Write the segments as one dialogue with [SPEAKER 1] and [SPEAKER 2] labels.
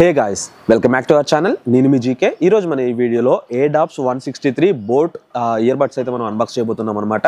[SPEAKER 1] hey guys welcome back to our channel నేను మీ GK ఈరోజు మన ఈ వీడియోలో Airdopes one sixty three boat earbuds అయితే మనం అన్బాక్స్ చేయబోతున్నాం అనమాట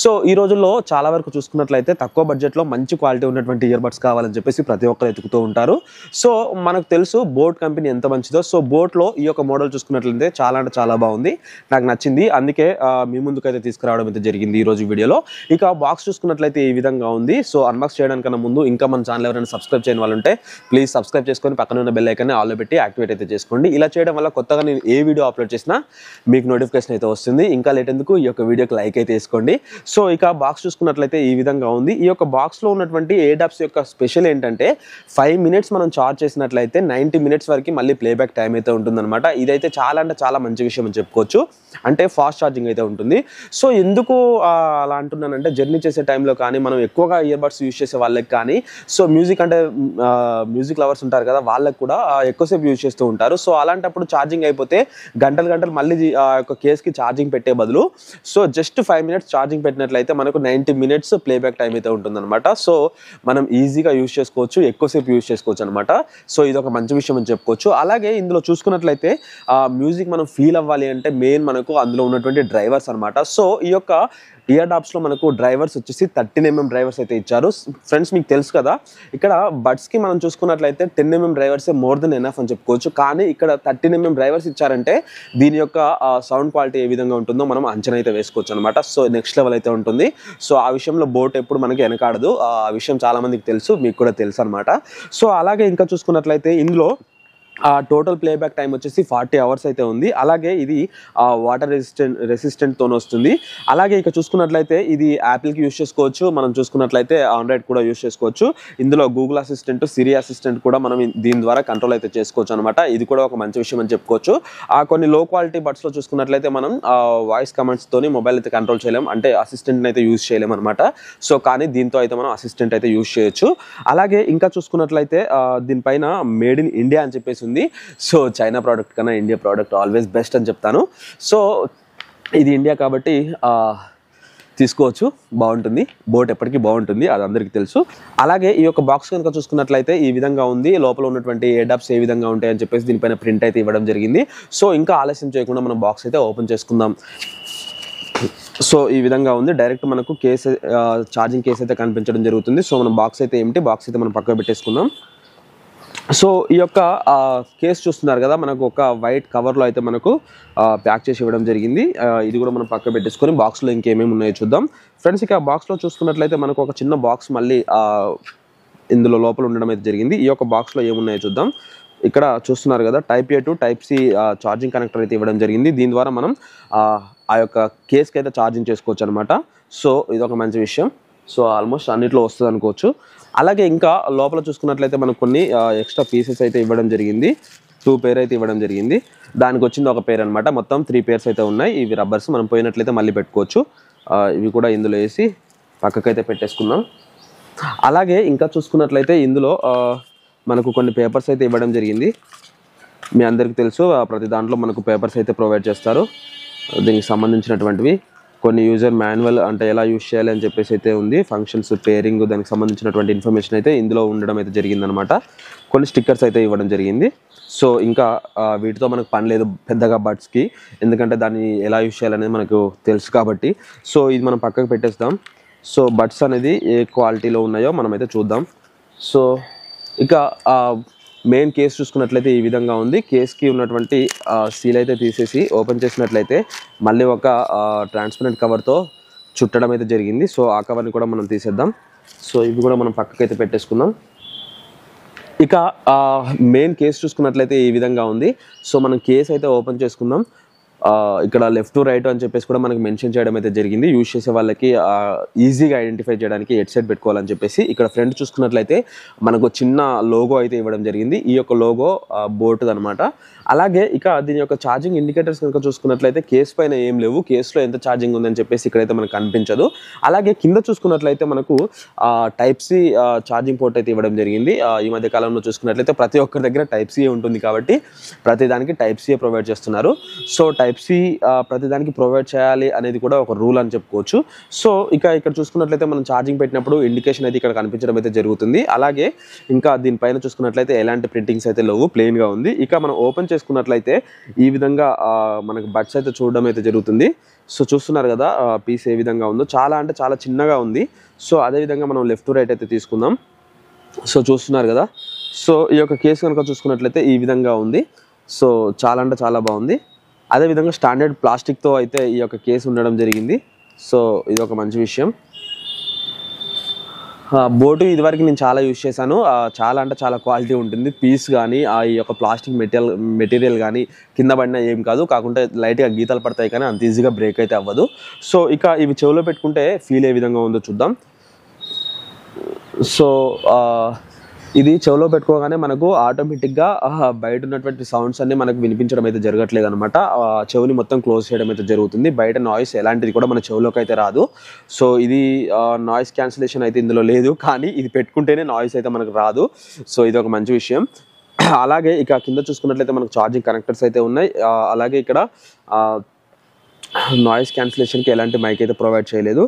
[SPEAKER 1] సో ఈ రోజుల్లో చాలా వరకు చూసుకున్నట్లయితే తక్కువ బడ్జెట్లో మంచి క్వాలిటీ ఉన్నటువంటి ఇయర్బడ్స్ కావాలని చెప్పేసి ప్రతి ఒక్కరు ఎతుకుతూ ఉంటారు సో మనకు తెలుసు బోట్ కంపెనీ ఎంత మంచిదో సో బోట్లో ఈ యొక్క మోడల్ చూసుకున్నట్లయితే చాలా అంటే చాలా బాగుంది నాకు నచ్చింది అందుకే మీ ముందుకైతే తీసుకురావడం అయితే జరిగింది ఈ రోజు వీడియోలో ఇక బాక్స్ చూసుకున్నట్లయితే ఈ విధంగా ఉంది సో అన్బాక్స్ చేయడానికన్నా ముందు ఇంకా మన ఛానల్ ఎవరైనా సబ్స్క్రైబ్ చేయని వాళ్ళు ఉంటే ప్లీజ్ సబ్స్క్రైబ్ చేసుకొని పక్కన ఉన్న బెల్ ఐకన్ని ఆల్లో పెట్టి యాక్టివేట్ అయితే చేసుకోండి ఇలా చేయడం వల్ల కొత్తగా నేను ఏ వీడియో అప్లోడ్ చేసినా మీకు నోటిఫికేషన్ అయితే వస్తుంది ఇంకా లేటెందుకు ఈ యొక్క వీడియోకి లైక్ అయితే వేసుకోండి సో ఇక బాక్స్ చూసుకున్నట్లయితే ఈ విధంగా ఉంది ఈ యొక్క బాక్స్లో ఉన్నటువంటి ఏ డాప్స్ యొక్క స్పెషల్ ఏంటంటే ఫైవ్ మినిట్స్ మనం చార్జ్ చేసినట్లయితే నైంటీ మినిట్స్ వరకు మళ్ళీ ప్లేబ్యాక్ టైం అయితే ఉంటుందన్నమాట ఇదైతే చాలా అంటే చాలా మంచి విషయం అని చెప్పుకోవచ్చు అంటే ఫాస్ట్ ఛార్జింగ్ అయితే ఉంటుంది సో ఎందుకు అలా అంటున్నానంటే జర్నీ చేసే టైంలో కానీ మనం ఎక్కువగా ఇయర్ బడ్స్ యూజ్ చేసే వాళ్ళకి కానీ సో మ్యూజిక్ అంటే మ్యూజిక్ లవర్స్ ఉంటారు కదా వాళ్ళకు కూడా ఎక్కువసేపు యూజ్ చేస్తూ ఉంటారు సో అలాంటప్పుడు ఛార్జింగ్ అయిపోతే గంటలు గంటలు మళ్ళీ ఆ యొక్క కేస్కి ఛార్జింగ్ పెట్టే బదులు so just five minutes charging పెట్టినట్లయితే మనకు నైంటీ మినిట్స్ ప్లేబ్యాక్ టైం అయితే ఉంటుందన్నమాట సో మనం ఈజీగా యూజ్ చేసుకోవచ్చు ఎక్కువసేపు యూజ్ చేసుకోవచ్చు అనమాట సో ఇది ఒక మంచి విషయం అని చెప్పుకోవచ్చు అలాగే ఇందులో చూసుకున్నట్లయితే మ్యూజిక్ మనం ఫీల్ అవ్వాలి అంటే మెయిన్ మనకు అందులో ఉన్నటువంటి డ్రైవర్స్ అనమాట సో ఈ యొక్క ఇయర్ లో మనకు డ్రైవర్స్ వచ్చేసి థర్టీన్ ఎంఎం డ్రైవర్స్ అయితే ఇచ్చారు ఫ్రెండ్స్ మీకు తెలుసు కదా ఇక్కడ కి మనం చూసుకున్నట్లయితే టెన్ ఎంఎం డ్రైవర్సే మోర్ దెన్ ఎనఫ్ అని చెప్పుకోవచ్చు కానీ ఇక్కడ థర్టీన్ ఎంఎం డ్రైవర్స్ ఇచ్చారంటే దీని యొక్క సౌండ్ క్వాలిటీ ఏ విధంగా ఉంటుందో మనం అంచనా అయితే వేసుకోవచ్చు అనమాట సో నెక్స్ట్ లెవెల్ అయితే ఉంటుంది సో ఆ విషయంలో బోట్ ఎప్పుడు మనకి వెనకాడదు ఆ విషయం చాలామందికి తెలుసు మీకు కూడా తెలుసు అనమాట సో అలాగే ఇంకా చూసుకున్నట్లయితే ఇందులో టోటల్ ప్లేబ్యాక్ టైం వచ్చేసి ఫార్టీ అవర్స్ అయితే ఉంది అలాగే ఇది వాటర్ రెసిస్టెంట్ రెసిస్టెంట్తో వస్తుంది అలాగే ఇక చూసుకున్నట్లయితే ఇది యాపిల్కి యూస్ చేసుకోవచ్చు మనం చూసుకున్నట్లయితే ఆండ్రాయిడ్ కూడా యూస్ చేసుకోవచ్చు ఇందులో గూగుల్ అసిస్టెంట్ సిరి అసిస్టెంట్ కూడా మనం దీని ద్వారా కంట్రోల్ అయితే చేసుకోవచ్చు అనమాట ఇది కూడా ఒక మంచి విషయం అని చెప్పుకోవచ్చు ఆ కొన్ని లో క్వాలిటీ బడ్స్లో చూసుకున్నట్లయితే మనం వాయిస్ కమాండ్స్తోని మొబైల్ అయితే కంట్రోల్ చేయలేం అంటే అసిస్టెంట్ని అయితే యూస్ చేయలేం అనమాట సో కానీ దీంతో అయితే మనం అసిస్టెంట్ అయితే యూస్ చేయొచ్చు అలాగే ఇంకా చూసుకున్నట్లయితే దీనిపైన మేడ్ ఇన్ ఇండియా అని చెప్పేసి ఉంటుంది సో చైనా ప్రోడక్ట్ కన్నా ఇండియా ప్రోడక్ట్ ఆల్వేస్ బెస్ట్ అని చెప్తాను సో ఇది ఇండియా కాబట్టి తీసుకోవచ్చు బాగుంటుంది బోట్ ఎప్పటికీ బాగుంటుంది అది అందరికీ తెలుసు అలాగే ఈ యొక్క బాక్స్ కనుక చూసుకున్నట్లయితే ఈ విధంగా ఉంది లోపల ఉన్నటువంటి ఎడాప్స్ ఏ విధంగా ఉంటాయని చెప్పేసి దీనిపైన ప్రింట్ అయితే ఇవ్వడం జరిగింది సో ఇంకా ఆలస్యం చేయకుండా మనం బాక్స్ అయితే ఓపెన్ చేసుకుందాం సో ఈ విధంగా ఉంది డైరెక్ట్ మనకు కేసు ఛార్జింగ్ కేసు అయితే కనిపించడం జరుగుతుంది సో మనం బాక్స్ అయితే ఏమిటి బాక్స్ అయితే మనం పక్కన పెట్టేసుకుందాం సో ఈ యొక్క కేస్ చూస్తున్నారు కదా మనకు ఒక వైట్ కవర్లో అయితే మనకు ప్యాక్ చేసి ఇవ్వడం జరిగింది ఇది కూడా మనం పక్క పెట్టేసుకొని బాక్స్లో ఇంకేమేమి ఉన్నాయో చూద్దాం ఫ్రెండ్స్ ఇక బాక్స్లో చూసుకున్నట్లయితే మనకు ఒక చిన్న బాక్స్ మళ్ళీ ఇందులో లోపల ఉండడం అయితే జరిగింది ఈ యొక్క బాక్స్లో ఏమున్నాయో చూద్దాం ఇక్కడ చూస్తున్నారు కదా type A to type C charging connector అయితే ఇవ్వడం జరిగింది దీని ద్వారా మనం ఆ యొక్క కేస్కి అయితే ఛార్జింగ్ చేసుకోవచ్చు అనమాట సో ఇది ఒక మంచి విషయం సో ఆల్మోస్ట్ అన్నిట్లో వస్తుంది అనుకోవచ్చు అలాగే ఇంకా లోపల చూసుకున్నట్లయితే మనకు కొన్ని ఎక్స్ట్రా పీసెస్ అయితే ఇవ్వడం జరిగింది టూ పేర్ అయితే ఇవ్వడం జరిగింది దానికి వచ్చింది ఒక పేర్ అనమాట మొత్తం త్రీ పేర్స్ అయితే ఉన్నాయి ఇవి రబ్బర్స్ మనం పోయినట్లయితే మళ్ళీ పెట్టుకోవచ్చు ఇవి కూడా ఇందులో వేసి పక్కకైతే పెట్టేసుకుందాం అలాగే ఇంకా చూసుకున్నట్లయితే ఇందులో మనకు కొన్ని పేపర్స్ అయితే ఇవ్వడం జరిగింది మీ అందరికీ తెలుసు ప్రతి దాంట్లో మనకు పేపర్స్ అయితే ప్రొవైడ్ చేస్తారు దీనికి సంబంధించినటువంటివి కొన్ని యూజర్ మాన్యువల్ అంటే ఎలా యూజ్ చేయాలి అని చెప్పేసి అయితే ఉంది ఫంక్షన్స్ పేరింగ్ దానికి సంబంధించినటువంటి ఇన్ఫర్మేషన్ అయితే ఇందులో ఉండడం అయితే జరిగిందనమాట కొన్ని స్టిక్కర్స్ అయితే ఇవ్వడం జరిగింది సో ఇంకా వీటితో మనకు పని లేదు పెద్దగా బడ్స్కి ఎందుకంటే దాన్ని ఎలా యూజ్ చేయాలనేది మనకు తెలుసు కాబట్టి సో ఇది మనం పక్కకు పెట్టేస్తాం సో బడ్స్ అనేది ఏ క్వాలిటీలో ఉన్నాయో మనమైతే చూద్దాం సో ఇక మెయిన్ కేస్ చూసుకున్నట్లయితే ఈ విధంగా ఉంది కేస్కి ఉన్నటువంటి సీల్ అయితే తీసేసి ఓపెన్ చేసినట్లయితే మళ్ళీ ఒక ట్రాన్స్పరెంట్ కవర్తో చుట్టడం అయితే జరిగింది సో ఆ కవర్ని కూడా మనం తీసేద్దాం సో ఇవి కూడా మనం పక్కకైతే పెట్టేసుకుందాం ఇక మెయిన్ కేసు చూసుకున్నట్లయితే ఈ విధంగా ఉంది సో మనం కేసు అయితే ఓపెన్ చేసుకుందాం ఇక్కడ లెఫ్ట్ టు రైట్ అని చెప్పేసి కూడా మనకి మెన్షన్ చేయడం అయితే జరిగింది యూజ్ చేసే వాళ్ళకి ఈజీగా ఐడెంటిఫై చేయడానికి సెట్ పెట్టుకోవాలని చెప్పేసి ఇక్కడ ఫ్రంట్ చూసుకున్నట్లయితే మనకు చిన్న లోగో అయితే ఇవ్వడం జరిగింది ఈ యొక్క లోగో బోట్ అనమాట అలాగే ఇక దీని యొక్క ఛార్జింగ్ ఇండికేటర్స్ కనుక చూసుకున్నట్లయితే కేస్ పైన ఏం లేవు కేసులో ఎంత ఛార్జింగ్ ఉందని చెప్పేసి ఇక్కడైతే మనకు కనిపించదు అలాగే కింద చూసుకున్నట్లయితే మనకు టైప్ సి ఛార్జింగ్ పోర్ట్ అయితే ఇవ్వడం జరిగింది ఈ మధ్య కాలంలో చూసుకున్నట్లయితే ప్రతి ఒక్కరి దగ్గర టైప్ సి ఉంటుంది కాబట్టి ప్రతి దానికి టైప్ సి ప్రొవైడ్ చేస్తున్నారు సో టైప్ ప్రతి ప్రతిదానికి ప్రొవైడ్ చేయాలి అనేది కూడా ఒక రూల్ అని చెప్పుకోవచ్చు సో ఇక ఇక్కడ చూసుకున్నట్లయితే మనం ఛార్జింగ్ పెట్టినప్పుడు ఇండికేషన్ అయితే ఇక్కడ కనిపించడం అయితే జరుగుతుంది అలాగే ఇంకా దీనిపైన చూసుకున్నట్లయితే ఎలాంటి ప్రింటింగ్స్ అయితే లేవు ప్లెయిన్గా ఉంది ఇక మనం ఓపెన్ చేసుకున్నట్లయితే ఈ విధంగా మనకు బడ్స్ అయితే చూడడం అయితే జరుగుతుంది సో చూస్తున్నారు కదా పీస్ ఏ విధంగా ఉందో చాలా అంటే చాలా చిన్నగా ఉంది సో అదేవిధంగా మనం లెఫ్ట్ టు రైట్ అయితే తీసుకుందాం సో చూస్తున్నారు కదా సో ఈ యొక్క కేసు కనుక చూసుకున్నట్లయితే ఈ విధంగా ఉంది సో చాలా అంటే చాలా బాగుంది అదేవిధంగా స్టాండర్డ్ ప్లాస్టిక్తో అయితే ఈ యొక్క కేసు ఉండడం జరిగింది సో ఇది ఒక మంచి విషయం బోటు ఇదివరకు నేను చాలా యూజ్ చేశాను చాలా అంటే చాలా క్వాలిటీ ఉంటుంది పీస్ కానీ ఆ ఈ యొక్క ప్లాస్టిక్ మెటీరియల్ మెటీరియల్ కానీ కింద పడినా ఏం కాదు కాకుండా లైట్గా గీతలు పడతాయి కానీ అంత ఈజీగా బ్రేక్ అయితే అవ్వదు సో ఇక ఇవి చెవిలో పెట్టుకుంటే ఫీల్ ఏ విధంగా ఉందో చూద్దాం సో ఇది చెవులో పెట్టుకోగానే మనకు ఆటోమేటిక్గా బయట ఉన్నటువంటి సౌండ్స్ అన్ని మనకు వినిపించడం అయితే జరగట్లేదు అనమాట చెవిని మొత్తం క్లోజ్ చేయడం అయితే జరుగుతుంది బయట నాయిస్ ఎలాంటిది కూడా మన చెవిలోకి అయితే రాదు సో ఇది నాయిస్ క్యాన్సిలేషన్ అయితే ఇందులో లేదు కానీ ఇది పెట్టుకుంటేనే నాయిస్ అయితే మనకు రాదు సో ఇది ఒక మంచి విషయం అలాగే ఇక కింద చూసుకున్నట్లయితే మనకు ఛార్జింగ్ కనెక్టర్స్ అయితే ఉన్నాయి అలాగే ఇక్కడ నాయిస్ క్యాన్సిలేషన్కి ఎలాంటి మైక్ అయితే ప్రొవైడ్ చేయలేదు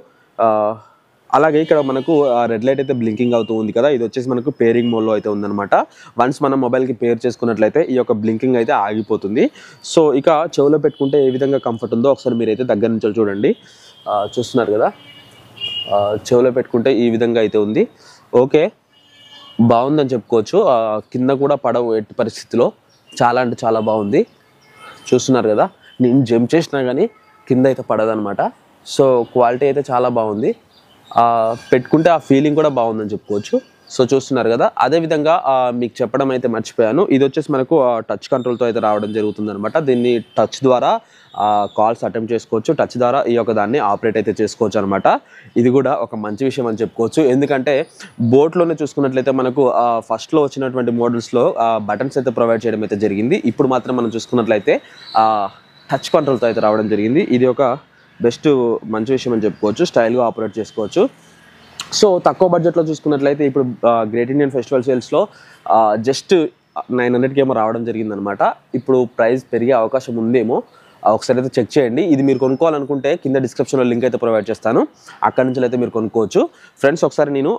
[SPEAKER 1] అలాగే ఇక్కడ మనకు రెడ్ లైట్ అయితే బ్లింకింగ్ అవుతూ ఉంది కదా ఇది వచ్చేసి మనకు పేరింగ్ మోడ్లో అయితే ఉందన్నమాట వన్స్ మనం మొబైల్కి పేర్ చేసుకున్నట్లయితే ఈ యొక్క బ్లింకింగ్ అయితే ఆగిపోతుంది సో ఇక చెవులో పెట్టుకుంటే ఏ విధంగా కంఫర్ట్ ఉందో ఒకసారి మీరైతే దగ్గర నుంచి చూడండి చూస్తున్నారు కదా చెవులో పెట్టుకుంటే ఈ విధంగా అయితే ఉంది ఓకే బాగుందని చెప్పుకోవచ్చు కింద కూడా పడవు ఎట్టి పరిస్థితిలో చాలా అంటే చాలా బాగుంది చూస్తున్నారు కదా నేను జంప్ చేసినా కానీ కింద అయితే పడదనమాట సో క్వాలిటీ అయితే చాలా బాగుంది పెట్టుకుంటే ఆ ఫీలింగ్ కూడా బాగుందని చెప్పుకోవచ్చు సో చూస్తున్నారు కదా అదేవిధంగా మీకు చెప్పడం అయితే మర్చిపోయాను ఇది వచ్చేసి మనకు టచ్ కంట్రోల్తో అయితే రావడం జరుగుతుంది అనమాట దీన్ని టచ్ ద్వారా కాల్స్ అటెంప్ట్ చేసుకోవచ్చు టచ్ ద్వారా ఈ యొక్క దాన్ని ఆపరేట్ అయితే చేసుకోవచ్చు అనమాట ఇది కూడా ఒక మంచి విషయం అని చెప్పుకోవచ్చు ఎందుకంటే బోట్లోనే చూసుకున్నట్లయితే మనకు ఫస్ట్లో వచ్చినటువంటి మోడల్స్లో బటన్స్ అయితే ప్రొవైడ్ చేయడం అయితే జరిగింది ఇప్పుడు మాత్రం మనం చూసుకున్నట్లయితే టచ్ కంట్రోల్తో అయితే రావడం జరిగింది ఇది ఒక బెస్ట్ మంచి విషయం అని చెప్పుకోవచ్చు స్టైల్గా ఆపరేట్ చేసుకోవచ్చు సో తక్కువ బడ్జెట్లో చూసుకున్నట్లయితే ఇప్పుడు గ్రేట్ ఇండియన్ ఫెస్టివల్ సేల్స్లో జస్ట్ నైన్ హండ్రెడ్కి ఏమో రావడం జరిగిందనమాట ఇప్పుడు ప్రైస్ పెరిగే అవకాశం ఉందేమో ఒకసారి అయితే చెక్ చేయండి ఇది మీరు కొనుక్కోవాలనుకుంటే కింద డిస్క్రిప్షన్లో లింక్ అయితే ప్రొవైడ్ చేస్తాను అక్కడి నుంచి అయితే మీరు కొనుక్కోవచ్చు ఫ్రెండ్స్ ఒకసారి నేను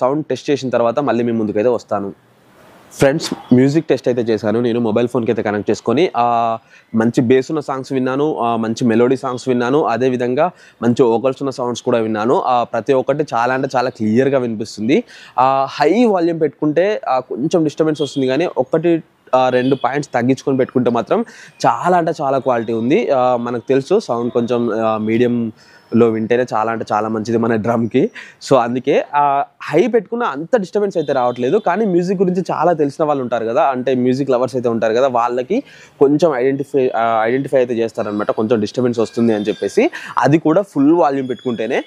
[SPEAKER 1] సౌండ్ టెస్ట్ చేసిన తర్వాత మళ్ళీ మీ ముందుకైతే వస్తాను ఫ్రెండ్స్ మ్యూజిక్ టెస్ట్ అయితే చేశాను నేను మొబైల్ ఫోన్కి అయితే కనెక్ట్ చేసుకొని మంచి బేస్ ఉన్న సాంగ్స్ విన్నాను మంచి మెలోడీ సాంగ్స్ విన్నాను అదేవిధంగా మంచి ఓకల్స్ ఉన్న సౌండ్స్ కూడా విన్నాను ప్రతి ఒక్కటి చాలా అంటే చాలా క్లియర్గా వినిపిస్తుంది హై వాల్యూమ్ పెట్టుకుంటే కొంచెం డిస్టర్బెన్స్ వస్తుంది కానీ ఒక్కటి రెండు పాయింట్స్ తగ్గించుకొని పెట్టుకుంటే మాత్రం చాలా అంటే చాలా క్వాలిటీ ఉంది మనకు తెలుసు సౌండ్ కొంచెం మీడియం లో వింటేనే చాలా అంటే చాలా మంచిది మన డ్రమ్కి సో అందుకే హై పెట్టుకున్న అంత డిస్టర్బెన్స్ అయితే రావట్లేదు కానీ మ్యూజిక్ గురించి చాలా తెలిసిన వాళ్ళు ఉంటారు కదా అంటే మ్యూజిక్ లవర్స్ అయితే ఉంటారు కదా వాళ్ళకి కొంచెం ఐడెంటిఫై ఐడెంటిఫై అయితే చేస్తారనమాట కొంచెం డిస్టర్బెన్స్ వస్తుంది అని చెప్పేసి అది కూడా ఫుల్ వాల్యూమ్ పెట్టుకుంటేనే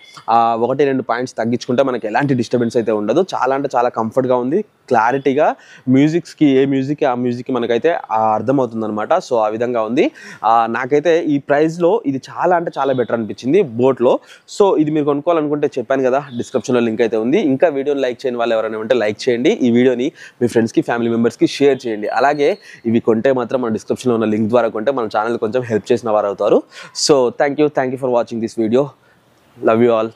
[SPEAKER 1] ఒకటి రెండు పాయింట్స్ తగ్గించుకుంటే మనకి ఎలాంటి డిస్టర్బెన్స్ అయితే ఉండదు చాలా అంటే చాలా కంఫర్ట్గా ఉంది క్లారిటీగా మ్యూజిక్స్కి ఏ మ్యూజిక్ ఆ మ్యూజిక్కి మనకైతే అర్థమవుతుంది అనమాట సో ఆ విధంగా ఉంది నాకైతే ఈ ప్రైస్లో ఇది చాలా అంటే చాలా బెటర్ అనిపించింది బో బోట్లో సో ఇది మీరు కొనుక్కోవాలనుకుంటే చెప్పాను కదా డిస్క్రిప్షన్లో లింక్ అయితే ఉంది ఇంకా వీడియోని లైక్ చేయని వాళ్ళు ఎవరైనా ఉంటే లైక్ చేయండి ఈ వీడియోని మీ ఫ్రెండ్స్కి ఫ్యామిలీ మెంబర్స్కి షేర్ చేయండి అలాగే ఇవి కొంటే మాత్రం మన డిస్క్రిప్షన్లో ఉన్న లింక్ ద్వారా కొంటే మన ఛానల్ కొంచెం హెల్ప్ చేసిన వారు అవుతారు so thank you thank you for watching this video love you all